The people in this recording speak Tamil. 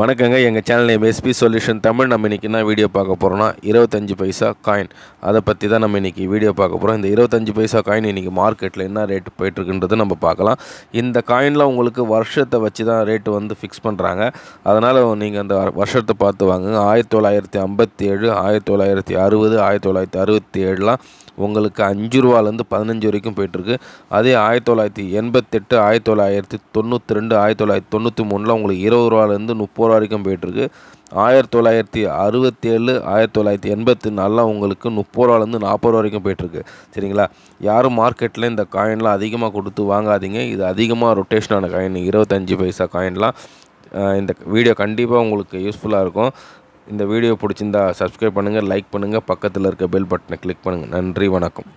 வணக்கங்க எங்கள் channel name SP solution Tamil நம்ம இன்றைக்கி என்ன வீடியோ பார்க்க போகிறோம்னா இருபத்தஞ்சு பைசா காயின் அதை பற்றி தான் நம்ம இன்றைக்கி வீடியோ பார்க்க போகிறோம் இந்த இருபத்தஞ்சி பைசா காயின் இன்றைக்கி மார்க்கெட்டில் என்ன ரேட் போயிட்டுருக்குன்றதை நம்ம பார்க்கலாம் இந்த காயினில் உங்களுக்கு வருஷத்தை வச்சு தான் ரேட்டு வந்து ஃபிக்ஸ் பண்ணுறாங்க அதனால் நீங்கள் அந்த வருஷத்தை பார்த்து வாங்க ஆயிரத்தி தொள்ளாயிரத்தி ஐம்பத்தி ஏழு ஆயிரத்தி தொள்ளாயிரத்தி அறுபது ஆயிரத்தி தொள்ளாயிரத்தி அறுபத்தி ஏழுலாம் உங்களுக்கு அஞ்சு ரூபாலேருந்து பதினஞ்சு வரைக்கும் போயிட்டுருக்கு அதே ஆயிரத்தி தொள்ளாயிரத்தி எண்பத்தெட்டு ஆயிரத்தி தொள்ளாயிரத்தி தொண்ணூற்றி ரெண்டு ஆயிரத்தி தொள்ளாயிரத்தி தொண்ணூற்றி மூணில் உங்களுக்கு இருபது ரூபாலேருந்து முப்பது போர் வரைக்கும் போயிட்டுருக்கு ஆயிரத்தி தொள்ளாயிரத்தி அறுபத்தேழு ஆயிரத்தி தொள்ளாயிரத்தி எண்பத்தி நாலாம் உங்களுக்கு முப்பது ரூபாலேருந்து நாற்பது ரூபா வரைக்கும் போயிட்டுருக்கு சரிங்களா யாரும் மார்க்கெட்டில் இந்த காயின்லாம் அதிகமாக கொடுத்து வாங்காதீங்க இது அதிகமாக ரொட்டேஷனான காயின் இருபத்தஞ்சி பைசா காயின்லாம் இந்த வீடியோ கண்டிப்பாக உங்களுக்கு யூஸ்ஃபுல்லாக இருக்கும் இந்த வீடியோ பிடிச்சிருந்தா சப்ஸ்கிரைப் பண்ணுங்கள் லைக் பண்ணுங்கள் பக்கத்தில் இருக்க பெல் பட்டனை கிளிக் பண்ணுங்கள் நன்றி வணக்கம்